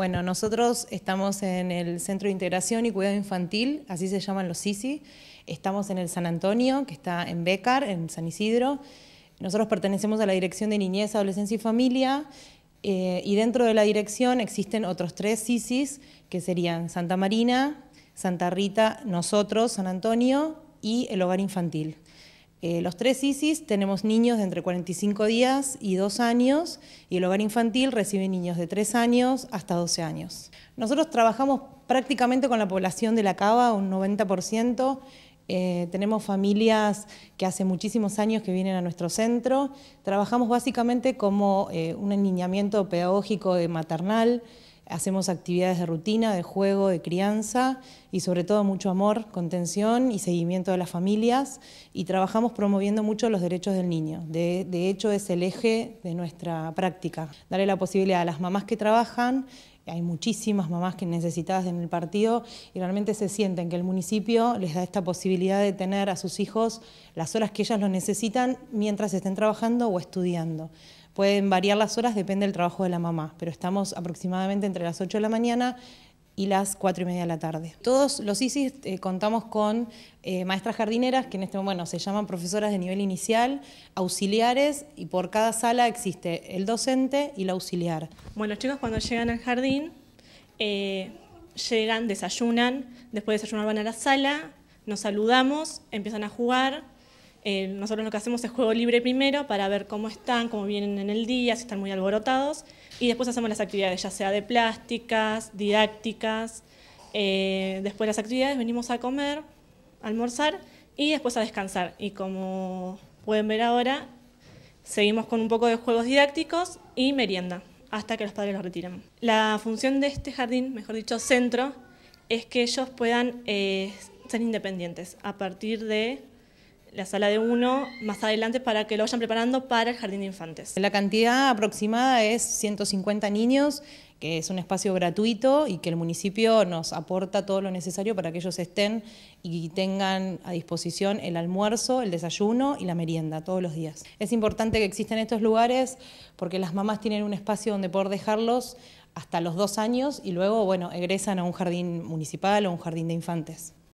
Bueno, nosotros estamos en el Centro de Integración y Cuidado Infantil, así se llaman los CICI. Estamos en el San Antonio, que está en Bécar, en San Isidro. Nosotros pertenecemos a la Dirección de Niñez, Adolescencia y Familia. Eh, y dentro de la dirección existen otros tres CICIs, que serían Santa Marina, Santa Rita, nosotros, San Antonio y el Hogar Infantil. Eh, los tres ISIS tenemos niños de entre 45 días y 2 años y el hogar infantil recibe niños de 3 años hasta 12 años. Nosotros trabajamos prácticamente con la población de la Cava, un 90%. Eh, tenemos familias que hace muchísimos años que vienen a nuestro centro. Trabajamos básicamente como eh, un enniñamiento pedagógico de maternal. Hacemos actividades de rutina, de juego, de crianza y sobre todo mucho amor, contención y seguimiento de las familias y trabajamos promoviendo mucho los derechos del niño. De, hecho es el eje de nuestra práctica, darle la posibilidad a las mamás que trabajan hay muchísimas mamás que necesitadas en el partido y realmente se sienten que el municipio les da esta posibilidad de tener a sus hijos las horas que ellas lo necesitan mientras estén trabajando o estudiando. Pueden variar las horas, depende del trabajo de la mamá, pero estamos aproximadamente entre las 8 de la mañana y las 4 y media de la tarde. Todos los ISIS eh, contamos con eh, maestras jardineras, que en este momento bueno, se llaman profesoras de nivel inicial, auxiliares, y por cada sala existe el docente y la auxiliar. Bueno, los chicos cuando llegan al jardín, eh, llegan, desayunan, después de desayunar van a la sala, nos saludamos, empiezan a jugar, eh, nosotros lo que hacemos es juego libre primero para ver cómo están, cómo vienen en el día, si están muy alborotados, y después hacemos las actividades, ya sea de plásticas, didácticas. Eh, después de las actividades venimos a comer, almorzar y después a descansar. Y como pueden ver ahora, seguimos con un poco de juegos didácticos y merienda hasta que los padres los retiran. La función de este jardín, mejor dicho, centro, es que ellos puedan eh, ser independientes a partir de la sala de uno más adelante para que lo vayan preparando para el jardín de infantes. La cantidad aproximada es 150 niños, que es un espacio gratuito y que el municipio nos aporta todo lo necesario para que ellos estén y tengan a disposición el almuerzo, el desayuno y la merienda todos los días. Es importante que existan estos lugares porque las mamás tienen un espacio donde poder dejarlos hasta los dos años y luego, bueno, egresan a un jardín municipal o un jardín de infantes.